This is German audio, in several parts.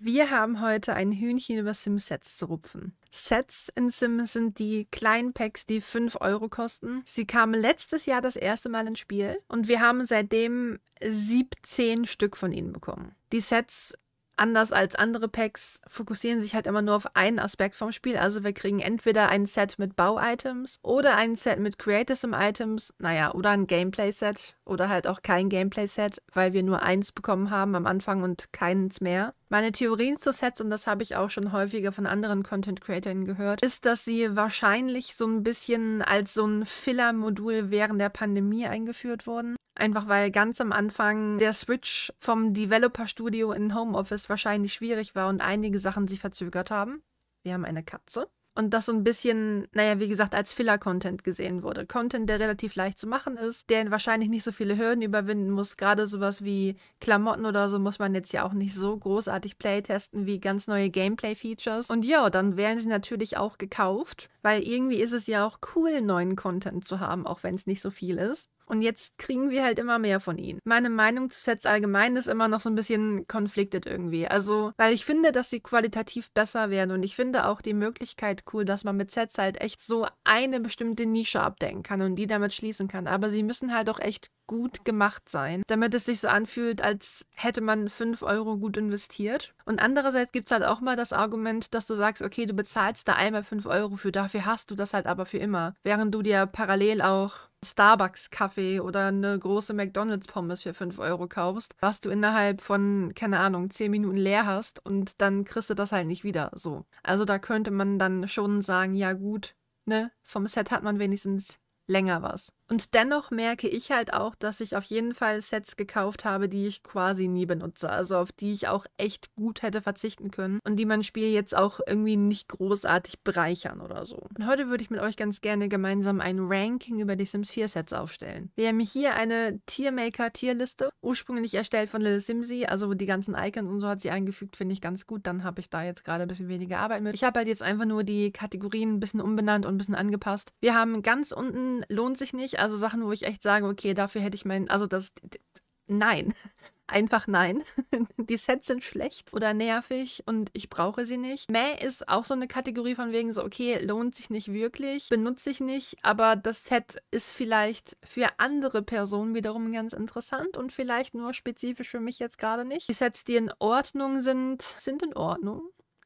Wir haben heute ein Hühnchen über Sim-Sets zu rupfen. Sets in Sims sind die kleinen Packs, die 5 Euro kosten. Sie kamen letztes Jahr das erste Mal ins Spiel und wir haben seitdem 17 Stück von ihnen bekommen. Die Sets anders als andere Packs, fokussieren sich halt immer nur auf einen Aspekt vom Spiel. Also wir kriegen entweder ein Set mit Bau-Items oder ein Set mit Creatism-Items, naja, oder ein Gameplay-Set oder halt auch kein Gameplay-Set, weil wir nur eins bekommen haben am Anfang und keins mehr. Meine Theorien zu Sets, und das habe ich auch schon häufiger von anderen Content-Creatorinnen gehört, ist, dass sie wahrscheinlich so ein bisschen als so ein Filler-Modul während der Pandemie eingeführt wurden. Einfach weil ganz am Anfang der Switch vom Developer-Studio in Homeoffice wahrscheinlich schwierig war und einige Sachen sich verzögert haben. Wir haben eine Katze. Und das so ein bisschen, naja, wie gesagt, als Filler-Content gesehen wurde. Content, der relativ leicht zu machen ist, der wahrscheinlich nicht so viele Hürden überwinden muss. Gerade sowas wie Klamotten oder so muss man jetzt ja auch nicht so großartig playtesten wie ganz neue Gameplay-Features. Und ja, dann werden sie natürlich auch gekauft, weil irgendwie ist es ja auch cool, neuen Content zu haben, auch wenn es nicht so viel ist. Und jetzt kriegen wir halt immer mehr von ihnen. Meine Meinung zu Sets allgemein ist immer noch so ein bisschen konfliktet irgendwie. Also, weil ich finde, dass sie qualitativ besser werden und ich finde auch die Möglichkeit cool, dass man mit Sets halt echt so eine bestimmte Nische abdecken kann und die damit schließen kann. Aber sie müssen halt auch echt gut gemacht sein, damit es sich so anfühlt, als hätte man 5 Euro gut investiert. Und andererseits gibt es halt auch mal das Argument, dass du sagst, okay, du bezahlst da einmal 5 Euro für, dafür hast du das halt aber für immer. Während du dir parallel auch Starbucks-Kaffee oder eine große McDonalds-Pommes für 5 Euro kaufst, was du innerhalb von, keine Ahnung, 10 Minuten leer hast und dann kriegst du das halt nicht wieder so. Also da könnte man dann schon sagen, ja gut, ne, vom Set hat man wenigstens länger was. Und dennoch merke ich halt auch, dass ich auf jeden Fall Sets gekauft habe, die ich quasi nie benutze. Also auf die ich auch echt gut hätte verzichten können und die mein Spiel jetzt auch irgendwie nicht großartig bereichern oder so. Und heute würde ich mit euch ganz gerne gemeinsam ein Ranking über die Sims 4 Sets aufstellen. Wir haben hier eine Tiermaker-Tierliste, ursprünglich erstellt von Little Simsy, also die ganzen Icons und so hat sie eingefügt, finde ich ganz gut. Dann habe ich da jetzt gerade ein bisschen weniger Arbeit mit. Ich habe halt jetzt einfach nur die Kategorien ein bisschen umbenannt und ein bisschen angepasst. Wir haben ganz unten lohnt sich nicht, also Sachen, wo ich echt sage, okay, dafür hätte ich meinen, also das, nein, einfach nein. die Sets sind schlecht oder nervig und ich brauche sie nicht. Mäh ist auch so eine Kategorie von wegen so, okay, lohnt sich nicht wirklich, benutze ich nicht, aber das Set ist vielleicht für andere Personen wiederum ganz interessant und vielleicht nur spezifisch für mich jetzt gerade nicht. Die Sets, die in Ordnung sind, sind in Ordnung.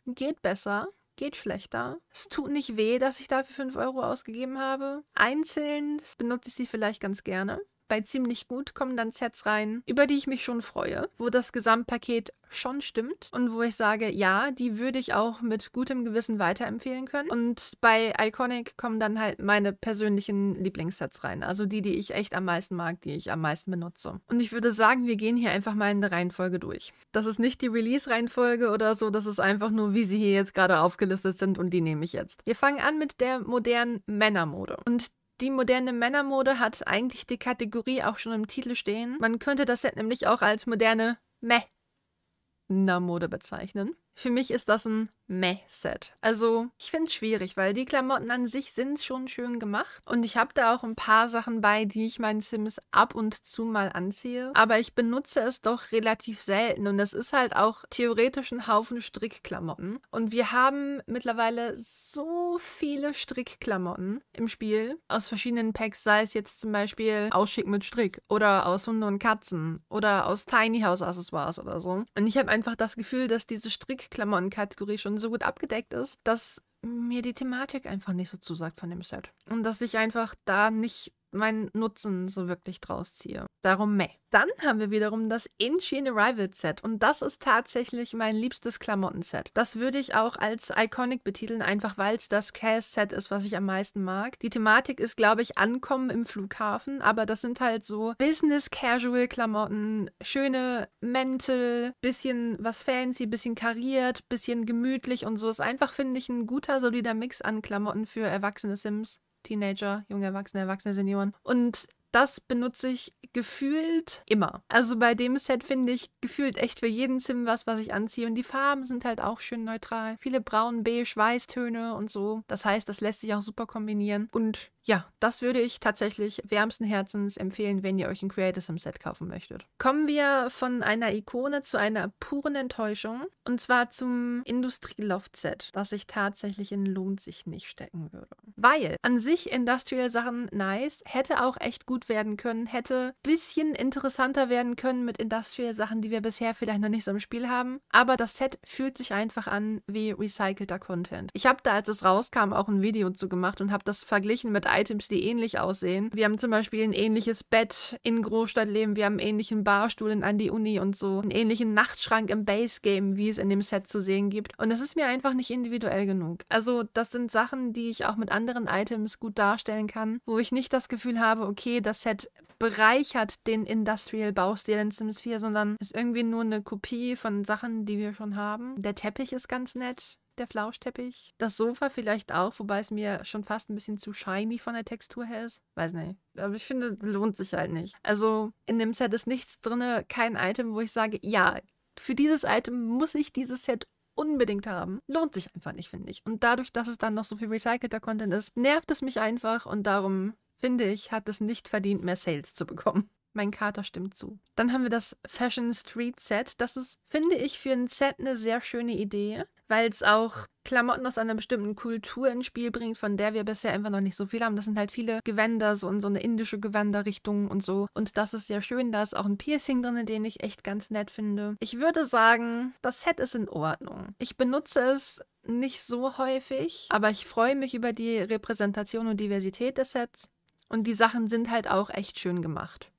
Geht besser geht schlechter. Es tut nicht weh, dass ich dafür 5 Euro ausgegeben habe. Einzeln benutze ich sie vielleicht ganz gerne bei ziemlich gut kommen dann Sets rein, über die ich mich schon freue, wo das Gesamtpaket schon stimmt und wo ich sage, ja, die würde ich auch mit gutem Gewissen weiterempfehlen können. Und bei Iconic kommen dann halt meine persönlichen Lieblingssets rein, also die, die ich echt am meisten mag, die ich am meisten benutze. Und ich würde sagen, wir gehen hier einfach mal in der Reihenfolge durch. Das ist nicht die Release-Reihenfolge oder so, das ist einfach nur, wie sie hier jetzt gerade aufgelistet sind und die nehme ich jetzt. Wir fangen an mit der modernen Männermode. Und die moderne Männermode hat eigentlich die Kategorie auch schon im Titel stehen. Man könnte das Set nämlich auch als moderne Meh-Männermode bezeichnen. Für mich ist das ein Meh-Set. Also ich finde es schwierig, weil die Klamotten an sich sind schon schön gemacht und ich habe da auch ein paar Sachen bei, die ich meinen Sims ab und zu mal anziehe, aber ich benutze es doch relativ selten und das ist halt auch theoretisch ein Haufen Strickklamotten und wir haben mittlerweile so viele Strickklamotten im Spiel aus verschiedenen Packs, sei es jetzt zum Beispiel Ausschick mit Strick oder aus Hunde und Katzen oder aus Tiny House Accessoires oder so. Und ich habe einfach das Gefühl, dass diese Strickklamotten-Kategorie schon so gut abgedeckt ist, dass mir die Thematik einfach nicht so zusagt von dem Set. Und dass ich einfach da nicht meinen Nutzen so wirklich draus ziehe. Darum meh. Dann haben wir wiederum das Ancient Arrival Set und das ist tatsächlich mein liebstes Klamottenset. Das würde ich auch als Iconic betiteln, einfach weil es das Cass-Set ist, was ich am meisten mag. Die Thematik ist, glaube ich, Ankommen im Flughafen, aber das sind halt so Business-Casual-Klamotten, schöne Mäntel, bisschen was fancy, bisschen kariert, bisschen gemütlich und so. Ist einfach, finde ich, ein guter, solider Mix an Klamotten für erwachsene Sims. Teenager, junge Erwachsene, erwachsene Senioren. Und das benutze ich gefühlt immer. Also bei dem Set finde ich gefühlt echt für jeden Sim was, was ich anziehe. Und die Farben sind halt auch schön neutral. Viele braun, beige, Weißtöne und so. Das heißt, das lässt sich auch super kombinieren. Und ja, das würde ich tatsächlich wärmsten Herzens empfehlen, wenn ihr euch ein Creator Sim Set kaufen möchtet. Kommen wir von einer Ikone zu einer puren Enttäuschung. Und zwar zum Industrieloft Set, das ich tatsächlich in Lohnt sich nicht stecken würde. Weil an sich Industrial Sachen nice, hätte auch echt gut gut werden können, hätte bisschen interessanter werden können mit Industrial-Sachen, die wir bisher vielleicht noch nicht so im Spiel haben. Aber das Set fühlt sich einfach an wie recycelter Content. Ich habe da, als es rauskam, auch ein Video zu gemacht und habe das verglichen mit Items, die ähnlich aussehen. Wir haben zum Beispiel ein ähnliches Bett in Großstadtleben, wir haben einen ähnlichen Barstuhl in an die Uni und so, einen ähnlichen Nachtschrank im Base-Game, wie es in dem Set zu sehen gibt. Und das ist mir einfach nicht individuell genug. Also das sind Sachen, die ich auch mit anderen Items gut darstellen kann, wo ich nicht das Gefühl habe, okay, das das Set bereichert den Industrial-Baustil in Sims 4, sondern ist irgendwie nur eine Kopie von Sachen, die wir schon haben. Der Teppich ist ganz nett der Flauschteppich. Das Sofa vielleicht auch, wobei es mir schon fast ein bisschen zu shiny von der Textur her ist. Weiß nicht. Aber ich finde, lohnt sich halt nicht. Also in dem Set ist nichts drin, kein Item, wo ich sage, ja, für dieses Item muss ich dieses Set unbedingt haben. Lohnt sich einfach nicht, finde ich. Und dadurch, dass es dann noch so viel recycelter Content ist, nervt es mich einfach und darum finde ich, hat es nicht verdient, mehr Sales zu bekommen. Mein Kater stimmt zu. Dann haben wir das Fashion Street Set. Das ist, finde ich, für ein Set eine sehr schöne Idee, weil es auch Klamotten aus einer bestimmten Kultur ins Spiel bringt, von der wir bisher einfach noch nicht so viel haben. Das sind halt viele Gewänder, so, in so eine indische Gewänderrichtung und so. Und das ist sehr schön. Da ist auch ein Piercing drin, den ich echt ganz nett finde. Ich würde sagen, das Set ist in Ordnung. Ich benutze es nicht so häufig, aber ich freue mich über die Repräsentation und Diversität des Sets. Und die Sachen sind halt auch echt schön gemacht.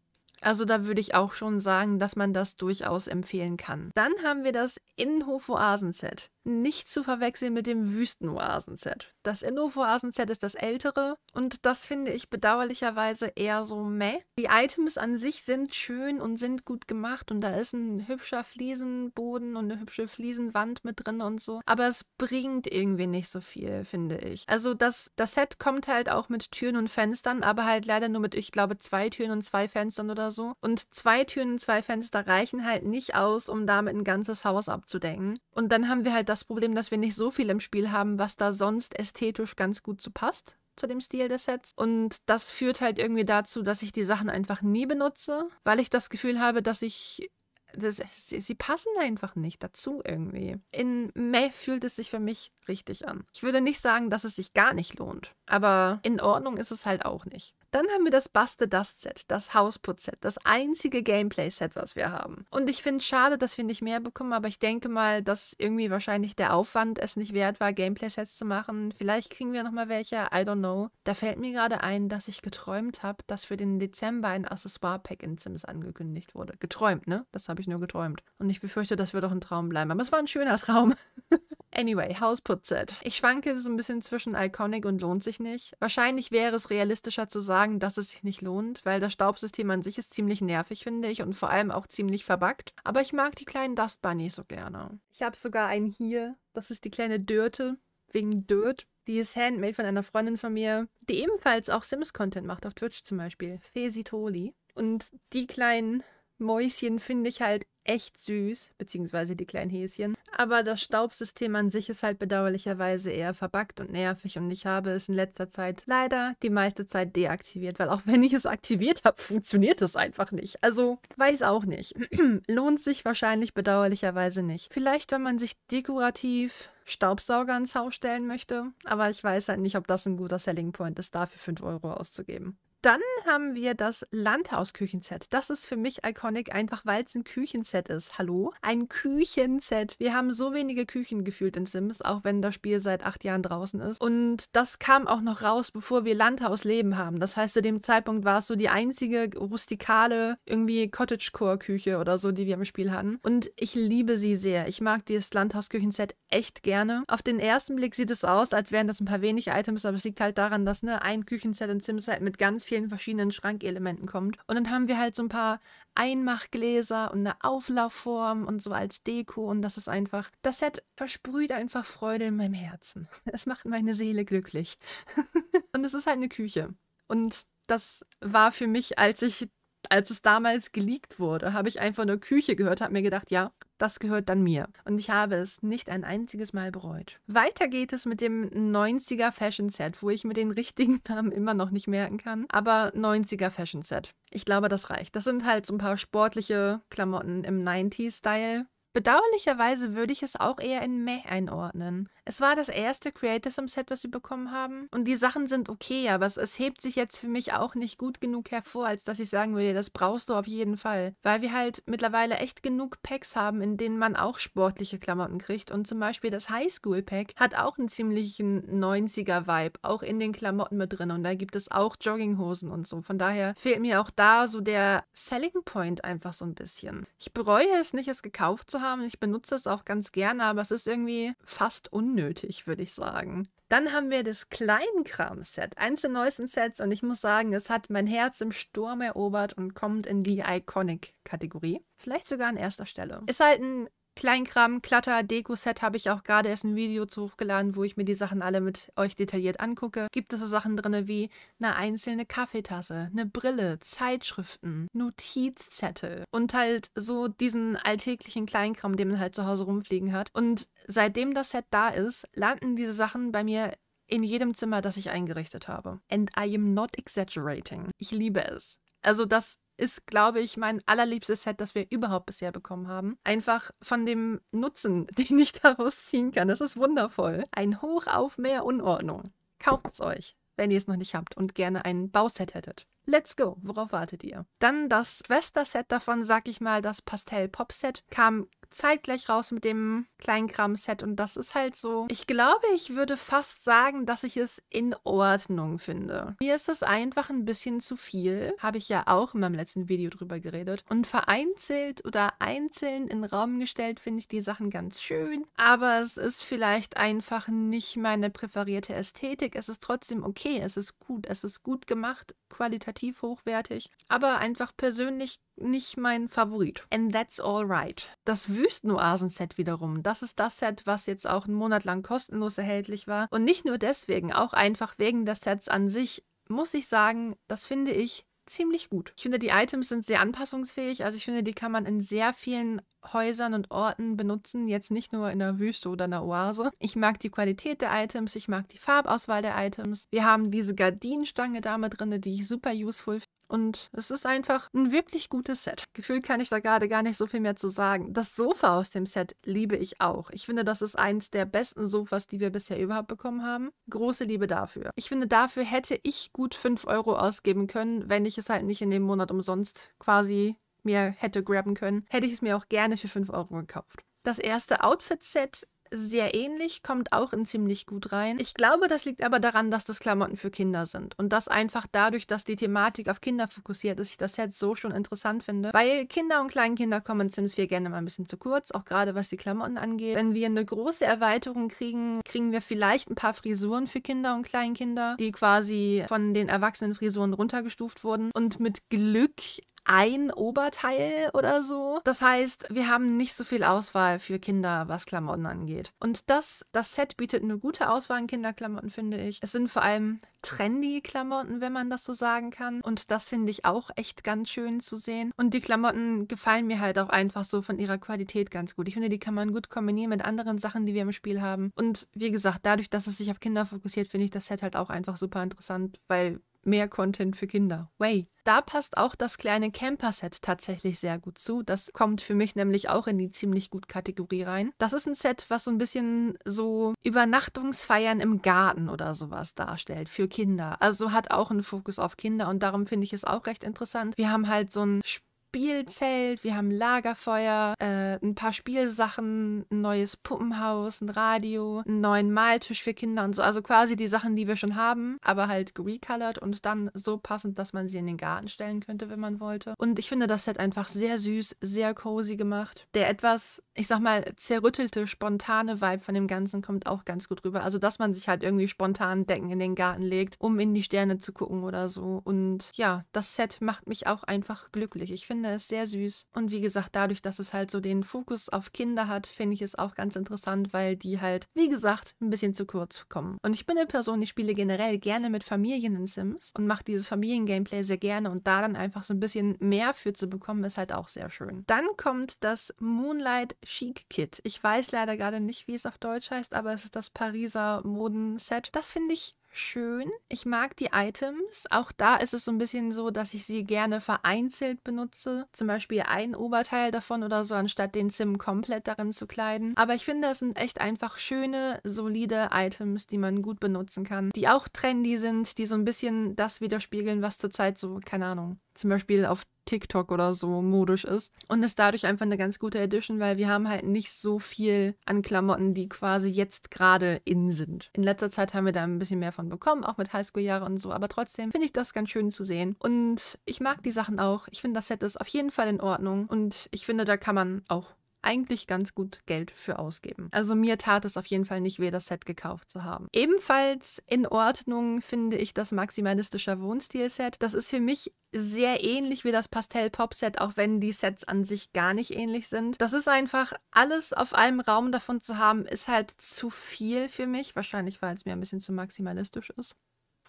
Also da würde ich auch schon sagen, dass man das durchaus empfehlen kann. Dann haben wir das Innenhof-Oasen-Set nicht zu verwechseln mit dem Wüstenoasen-Set. Das innovo oasen set ist das ältere und das finde ich bedauerlicherweise eher so meh. Die Items an sich sind schön und sind gut gemacht und da ist ein hübscher Fliesenboden und eine hübsche Fliesenwand mit drin und so, aber es bringt irgendwie nicht so viel, finde ich. Also das, das Set kommt halt auch mit Türen und Fenstern, aber halt leider nur mit, ich glaube, zwei Türen und zwei Fenstern oder so. Und zwei Türen und zwei Fenster reichen halt nicht aus, um damit ein ganzes Haus abzudecken. Und dann haben wir halt das das Problem, dass wir nicht so viel im Spiel haben, was da sonst ästhetisch ganz gut zu passt zu dem Stil des Sets. Und das führt halt irgendwie dazu, dass ich die Sachen einfach nie benutze, weil ich das Gefühl habe, dass ich das, sie, sie, passen einfach nicht dazu irgendwie. In Meh fühlt es sich für mich richtig an. Ich würde nicht sagen, dass es sich gar nicht lohnt, aber in Ordnung ist es halt auch nicht. Dann haben wir das Buster Dust Set, das Hausputz Set, das einzige Gameplay Set, was wir haben. Und ich finde es schade, dass wir nicht mehr bekommen, aber ich denke mal, dass irgendwie wahrscheinlich der Aufwand es nicht wert war, Gameplay Sets zu machen. Vielleicht kriegen wir nochmal welche, I don't know. Da fällt mir gerade ein, dass ich geträumt habe, dass für den Dezember ein Accessoire Pack in Sims angekündigt wurde. Geträumt, ne? Das habe ich nur geträumt. Und ich befürchte, das wird doch ein Traum bleiben, aber es war ein schöner Traum. anyway, Hausputz Set. Ich schwanke so ein bisschen zwischen Iconic und lohnt sich nicht. Wahrscheinlich wäre es realistischer zu sagen, sagen, dass es sich nicht lohnt, weil das Staubsystem an sich ist ziemlich nervig, finde ich, und vor allem auch ziemlich verbackt. Aber ich mag die kleinen Dust Bunnies so gerne. Ich habe sogar einen hier. Das ist die kleine Dörte, wegen Dirt. Die ist handmade von einer Freundin von mir, die ebenfalls auch Sims-Content macht, auf Twitch zum Beispiel. Fesitoli. Und die kleinen Mäuschen finde ich halt echt süß, beziehungsweise die kleinen Häschen. Aber das Staubsystem an sich ist halt bedauerlicherweise eher verbackt und nervig und ich habe es in letzter Zeit leider die meiste Zeit deaktiviert, weil auch wenn ich es aktiviert habe, funktioniert es einfach nicht. Also weiß auch nicht. Lohnt sich wahrscheinlich bedauerlicherweise nicht. Vielleicht, wenn man sich dekorativ Staubsauger ins Haus stellen möchte, aber ich weiß halt nicht, ob das ein guter Selling Point ist, dafür 5 Euro auszugeben. Dann haben wir das Landhaus-Küchenset. Das ist für mich iconic, einfach weil es ein Küchenset ist. Hallo? Ein Küchenset. Wir haben so wenige Küchen gefühlt in Sims, auch wenn das Spiel seit acht Jahren draußen ist. Und das kam auch noch raus, bevor wir Landhausleben haben. Das heißt, zu dem Zeitpunkt war es so die einzige rustikale, irgendwie Cottagecore-Küche oder so, die wir im Spiel hatten. Und ich liebe sie sehr. Ich mag dieses Landhausküchenset echt gerne. Auf den ersten Blick sieht es aus, als wären das ein paar wenig Items, aber es liegt halt daran, dass ne, ein Küchenset in Sims halt mit ganz viel vielen verschiedenen Schrankelementen kommt. Und dann haben wir halt so ein paar Einmachgläser und eine Auflaufform und so als Deko. Und das ist einfach, das Set versprüht einfach Freude in meinem Herzen. Es macht meine Seele glücklich. und es ist halt eine Küche. Und das war für mich, als ich als es damals geleakt wurde, habe ich einfach nur Küche gehört, habe mir gedacht, ja, das gehört dann mir. Und ich habe es nicht ein einziges Mal bereut. Weiter geht es mit dem 90er Fashion Set, wo ich mir den richtigen Namen immer noch nicht merken kann. Aber 90er Fashion Set. Ich glaube, das reicht. Das sind halt so ein paar sportliche Klamotten im 90s-Style. Bedauerlicherweise würde ich es auch eher in Meh einordnen. Es war das erste Creators-Set, was wir bekommen haben. Und die Sachen sind okay, aber es, hebt sich jetzt für mich auch nicht gut genug hervor, als dass ich sagen würde, das brauchst du auf jeden Fall. Weil wir halt mittlerweile echt genug Packs haben, in denen man auch sportliche Klamotten kriegt. Und zum Beispiel das Highschool-Pack hat auch einen ziemlichen 90er-Vibe, auch in den Klamotten mit drin. Und da gibt es auch Jogginghosen und so. Von daher fehlt mir auch da so der Selling Point einfach so ein bisschen. Ich bereue es nicht, es gekauft zu haben haben. Ich benutze es auch ganz gerne, aber es ist irgendwie fast unnötig, würde ich sagen. Dann haben wir das Kleinkram-Set, eins der neuesten Sets und ich muss sagen, es hat mein Herz im Sturm erobert und kommt in die Iconic-Kategorie. Vielleicht sogar an erster Stelle. Ist halt ein Kleinkram, Klatter, Deko-Set habe ich auch gerade erst ein Video zu hochgeladen, wo ich mir die Sachen alle mit euch detailliert angucke. Gibt es so Sachen drin wie eine einzelne Kaffeetasse, eine Brille, Zeitschriften, Notizzettel und halt so diesen alltäglichen Kleinkram, den man halt zu Hause rumfliegen hat. Und seitdem das Set da ist, landen diese Sachen bei mir in jedem Zimmer, das ich eingerichtet habe. And I am not exaggerating. Ich liebe es. Also das ist, glaube ich, mein allerliebstes Set, das wir überhaupt bisher bekommen haben. Einfach von dem Nutzen, den ich daraus ziehen kann. Das ist wundervoll. Ein Hoch auf mehr Unordnung. Kauft es euch, wenn ihr es noch nicht habt und gerne ein Bauset hättet. Let's go, worauf wartet ihr? Dann das Schwester-Set davon, sag ich mal, das Pastell-Pop-Set, kam zeitgleich raus mit dem Kleinkram-Set und das ist halt so. Ich glaube, ich würde fast sagen, dass ich es in Ordnung finde. Mir ist es einfach ein bisschen zu viel. Habe ich ja auch in meinem letzten Video drüber geredet. Und vereinzelt oder einzeln in Raum gestellt finde ich die Sachen ganz schön. Aber es ist vielleicht einfach nicht meine präferierte Ästhetik. Es ist trotzdem okay. Es ist gut. Es ist gut gemacht, qualitativ hochwertig. Aber einfach persönlich nicht mein Favorit. And that's alright. Das Wüstenoasen-Set wiederum, das ist das Set, was jetzt auch einen Monat lang kostenlos erhältlich war. Und nicht nur deswegen, auch einfach wegen des Sets an sich, muss ich sagen, das finde ich ziemlich gut. Ich finde, die Items sind sehr anpassungsfähig, also ich finde, die kann man in sehr vielen Häusern und Orten benutzen, jetzt nicht nur in der Wüste oder einer Oase. Ich mag die Qualität der Items, ich mag die Farbauswahl der Items. Wir haben diese Gardinenstange da mit drin, die ich super useful finde. Und es ist einfach ein wirklich gutes Set. Gefühlt kann ich da gerade gar nicht so viel mehr zu sagen. Das Sofa aus dem Set liebe ich auch. Ich finde, das ist eins der besten Sofas, die wir bisher überhaupt bekommen haben. Große Liebe dafür. Ich finde, dafür hätte ich gut 5 Euro ausgeben können, wenn ich es halt nicht in dem Monat umsonst quasi mir hätte graben können, hätte ich es mir auch gerne für 5 Euro gekauft. Das erste Outfit-Set sehr ähnlich, kommt auch in ziemlich gut rein. Ich glaube, das liegt aber daran, dass das Klamotten für Kinder sind. Und das einfach dadurch, dass die Thematik auf Kinder fokussiert ist, ich das Set so schon interessant finde. Weil Kinder und Kleinkinder kommen in Sims 4 gerne mal ein bisschen zu kurz, auch gerade was die Klamotten angeht. Wenn wir eine große Erweiterung kriegen, kriegen wir vielleicht ein paar Frisuren für Kinder und Kleinkinder, die quasi von den erwachsenen Frisuren runtergestuft wurden. Und mit Glück ein Oberteil oder so. Das heißt, wir haben nicht so viel Auswahl für Kinder, was Klamotten angeht. Und das, das Set bietet eine gute Auswahl an Kinderklamotten, finde ich. Es sind vor allem trendy Klamotten, wenn man das so sagen kann. Und das finde ich auch echt ganz schön zu sehen. Und die Klamotten gefallen mir halt auch einfach so von ihrer Qualität ganz gut. Ich finde, die kann man gut kombinieren mit anderen Sachen, die wir im Spiel haben. Und wie gesagt, dadurch, dass es sich auf Kinder fokussiert, finde ich das Set halt auch einfach super interessant, weil mehr Content für Kinder. Way. Da passt auch das kleine Camper-Set tatsächlich sehr gut zu. Das kommt für mich nämlich auch in die ziemlich gut Kategorie rein. Das ist ein Set, was so ein bisschen so Übernachtungsfeiern im Garten oder sowas darstellt für Kinder. Also hat auch einen Fokus auf Kinder und darum finde ich es auch recht interessant. Wir haben halt so ein Spiel Spielzelt, wir haben Lagerfeuer, äh, ein paar Spielsachen, ein neues Puppenhaus, ein Radio, einen neuen Maltisch für Kinder und so. Also quasi die Sachen, die wir schon haben, aber halt recolored und dann so passend, dass man sie in den Garten stellen könnte, wenn man wollte. Und ich finde das Set einfach sehr süß, sehr cozy gemacht. Der etwas, ich sag mal, zerrüttelte, spontane Vibe von dem Ganzen kommt auch ganz gut rüber. Also, dass man sich halt irgendwie spontan Decken in den Garten legt, um in die Sterne zu gucken oder so. Und ja, das Set macht mich auch einfach glücklich. Ich finde, finde es sehr süß. Und wie gesagt, dadurch, dass es halt so den Fokus auf Kinder hat, finde ich es auch ganz interessant, weil die halt, wie gesagt, ein bisschen zu kurz kommen. Und ich bin eine Person, ich spiele generell gerne mit Familien in Sims und mache dieses Familien-Gameplay sehr gerne und da dann einfach so ein bisschen mehr für zu bekommen, ist halt auch sehr schön. Dann kommt das Moonlight Chic Kit. Ich weiß leider gerade nicht, wie es auf Deutsch heißt, aber es ist das Pariser Modenset. Das finde ich schön. Ich mag die Items. Auch da ist es so ein bisschen so, dass ich sie gerne vereinzelt benutze. Zum Beispiel ein Oberteil davon oder so, anstatt den Sim komplett darin zu kleiden. Aber ich finde, das sind echt einfach schöne, solide Items, die man gut benutzen kann. Die auch trendy sind, die so ein bisschen das widerspiegeln, was zurzeit so, keine Ahnung, zum Beispiel auf TikTok oder so modisch ist. Und ist dadurch einfach eine ganz gute Edition, weil wir haben halt nicht so viel an Klamotten, die quasi jetzt gerade in sind. In letzter Zeit haben wir da ein bisschen mehr von bekommen, auch mit Highschool-Jahre und so, aber trotzdem finde ich das ganz schön zu sehen. Und ich mag die Sachen auch. Ich finde, das Set ist auf jeden Fall in Ordnung und ich finde, da kann man auch eigentlich ganz gut Geld für ausgeben. Also mir tat es auf jeden Fall nicht weh, das Set gekauft zu haben. Ebenfalls in Ordnung finde ich das maximalistische Wohnstil-Set. Das ist für mich sehr ähnlich wie das Pastell-Pop-Set, auch wenn die Sets an sich gar nicht ähnlich sind. Das ist einfach, alles auf einem Raum davon zu haben, ist halt zu viel für mich. Wahrscheinlich, weil es mir ein bisschen zu maximalistisch ist.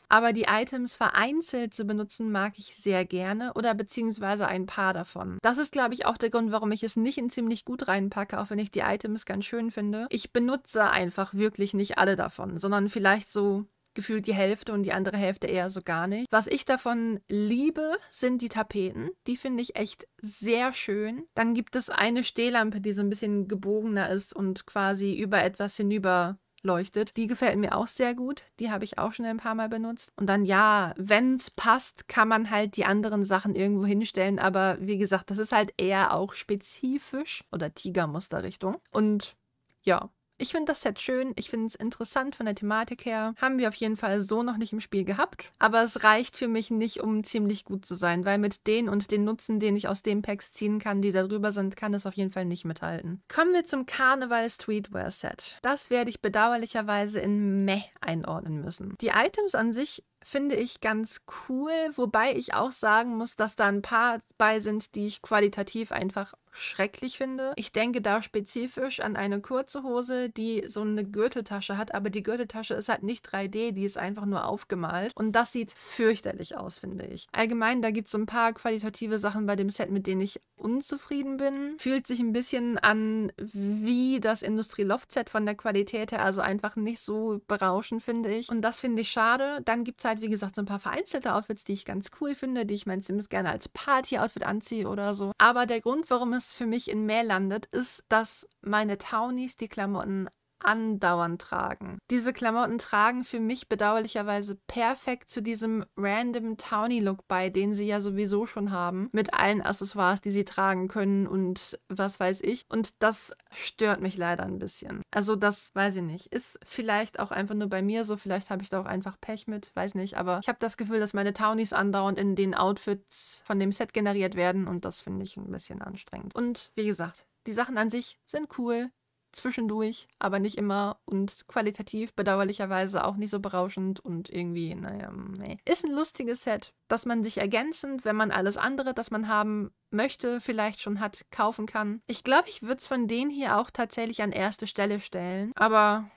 Aber die Items vereinzelt zu benutzen, mag ich sehr gerne oder beziehungsweise ein paar davon. Das ist, glaube ich, auch der Grund, warum ich es nicht in ziemlich gut reinpacke, auch wenn ich die Items ganz schön finde. Ich benutze einfach wirklich nicht alle davon, sondern vielleicht so gefühlt die Hälfte und die andere Hälfte eher so gar nicht. Was ich davon liebe, sind die Tapeten. Die finde ich echt sehr schön. Dann gibt es eine Stehlampe, die so ein bisschen gebogener ist und quasi über etwas hinüber leuchtet. Die gefällt mir auch sehr gut. Die habe ich auch schon ein paar Mal benutzt. Und dann ja, wenn es passt, kann man halt die anderen Sachen irgendwo hinstellen. Aber wie gesagt, das ist halt eher auch spezifisch oder Tigermusterrichtung. Und ja, ich finde das Set schön, ich finde es interessant von der Thematik her. Haben wir auf jeden Fall so noch nicht im Spiel gehabt. Aber es reicht für mich nicht, um ziemlich gut zu sein, weil mit denen und den Nutzen, den ich aus den Packs ziehen kann, die da drüber sind, kann es auf jeden Fall nicht mithalten. Kommen wir zum Karneval Streetwear Set. Das werde ich bedauerlicherweise in Meh einordnen müssen. Die Items an sich finde ich ganz cool, wobei ich auch sagen muss, dass da ein paar bei sind, die ich qualitativ einfach schrecklich finde. Ich denke da spezifisch an eine kurze Hose, die so eine Gürteltasche hat, aber die Gürteltasche ist halt nicht 3D, die ist einfach nur aufgemalt. Und das sieht fürchterlich aus, finde ich. Allgemein, da gibt es so ein paar qualitative Sachen bei dem Set, mit denen ich unzufrieden bin. Fühlt sich ein bisschen an wie das Industrie-Loft-Set von der Qualität her, also einfach nicht so berauschend, finde ich. Und das finde ich schade. Dann gibt es halt, wie gesagt, so ein paar vereinzelte Outfits, die ich ganz cool finde, die ich meinen Sims gerne als Party-Outfit anziehe oder so. Aber der Grund, warum es was für mich in Mehr landet, ist, dass meine Townies die Klamotten andauernd tragen. Diese Klamotten tragen für mich bedauerlicherweise perfekt zu diesem random towny look bei, den sie ja sowieso schon haben, mit allen Accessoires, die sie tragen können und was weiß ich. Und das stört mich leider ein bisschen. Also das weiß ich nicht. Ist vielleicht auch einfach nur bei mir so, vielleicht habe ich da auch einfach Pech mit, weiß nicht, aber ich habe das Gefühl, dass meine Townies andauernd in den Outfits von dem Set generiert werden und das finde ich ein bisschen anstrengend. Und wie gesagt, die Sachen an sich sind cool, zwischendurch, aber nicht immer und qualitativ bedauerlicherweise auch nicht so berauschend und irgendwie, naja, nee. Ist ein lustiges Set, das man sich ergänzend, wenn man alles andere, das man haben möchte, vielleicht schon hat, kaufen kann. Ich glaube, ich würde es von denen hier auch tatsächlich an erste Stelle stellen, aber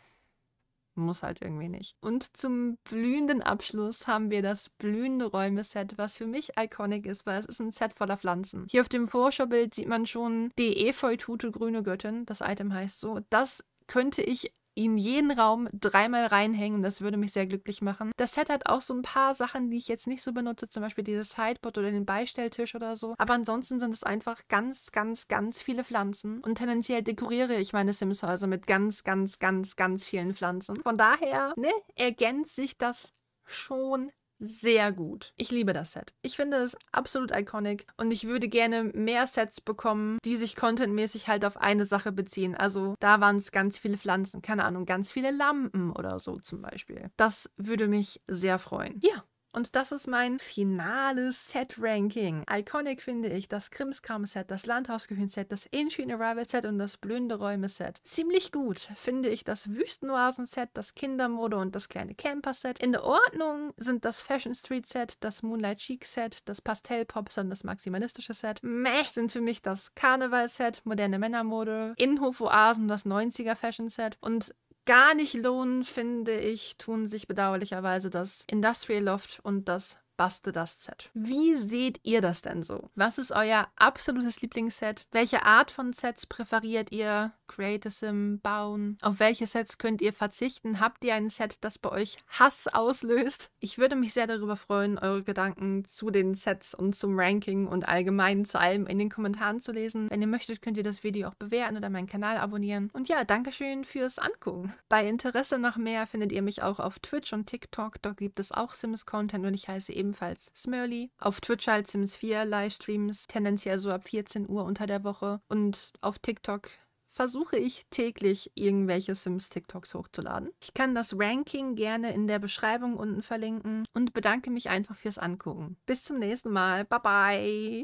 muss halt irgendwie nicht. Und zum blühenden Abschluss haben wir das blühende Räume-Set, was für mich iconic ist, weil es ist ein Set voller Pflanzen. Hier auf dem Vorschaubild sieht man schon die Efeutute grüne Göttin, das Item heißt so. Das könnte ich in jeden Raum dreimal reinhängen. Das würde mich sehr glücklich machen. Das Set hat auch so ein paar Sachen, die ich jetzt nicht so benutze, zum Beispiel dieses Sideboard oder den Beistelltisch oder so. Aber ansonsten sind es einfach ganz, ganz, ganz viele Pflanzen. Und tendenziell dekoriere ich meine Sims-Häuser mit ganz, ganz, ganz, ganz vielen Pflanzen. Von daher ne, ergänzt sich das schon sehr gut. Ich liebe das Set. Ich finde es absolut iconic und ich würde gerne mehr Sets bekommen, die sich contentmäßig halt auf eine Sache beziehen. Also da waren es ganz viele Pflanzen, keine Ahnung, ganz viele Lampen oder so zum Beispiel. Das würde mich sehr freuen. Ja, und das ist mein finales Set-Ranking. Iconic finde ich das Krimskram-Set, das Landhausgehöhn-Set, das Ancient Arrival-Set und das blühende Räume-Set. Ziemlich gut finde ich das Wüstenoasen-Set, das Kindermode und das kleine Camper-Set. In der Ordnung sind das Fashion Street-Set, das Moonlight Chic-Set, das pastell pop und das maximalistische Set. Meh sind für mich das Karneval-Set, moderne Männermode, Innenhof-Oasen, das 90er-Fashion-Set und gar nicht lohnen, finde ich, tun sich bedauerlicherweise das Industrial Loft und das baste das Set. Wie seht ihr das denn so? Was ist euer absolutes Lieblingsset? Welche Art von Sets präferiert ihr? Create a Sim, Bauen? Auf welche Sets könnt ihr verzichten? Habt ihr ein Set, das bei euch Hass auslöst? Ich würde mich sehr darüber freuen, eure Gedanken zu den Sets und zum Ranking und allgemein zu allem in den Kommentaren zu lesen. Wenn ihr möchtet, könnt ihr das Video auch bewerten oder meinen Kanal abonnieren. Und ja, Dankeschön fürs Angucken. Bei Interesse nach mehr findet ihr mich auch auf Twitch und TikTok. Dort gibt es auch Sims-Content und ich heiße eben ebenfalls Smurly. Auf Twitch halt Sims 4 Livestreams, tendenziell so ab 14 Uhr unter der Woche. Und auf TikTok versuche ich täglich irgendwelche Sims-TikToks hochzuladen. Ich kann das Ranking gerne in der Beschreibung unten verlinken und bedanke mich einfach fürs Angucken. Bis zum nächsten Mal. Bye bye.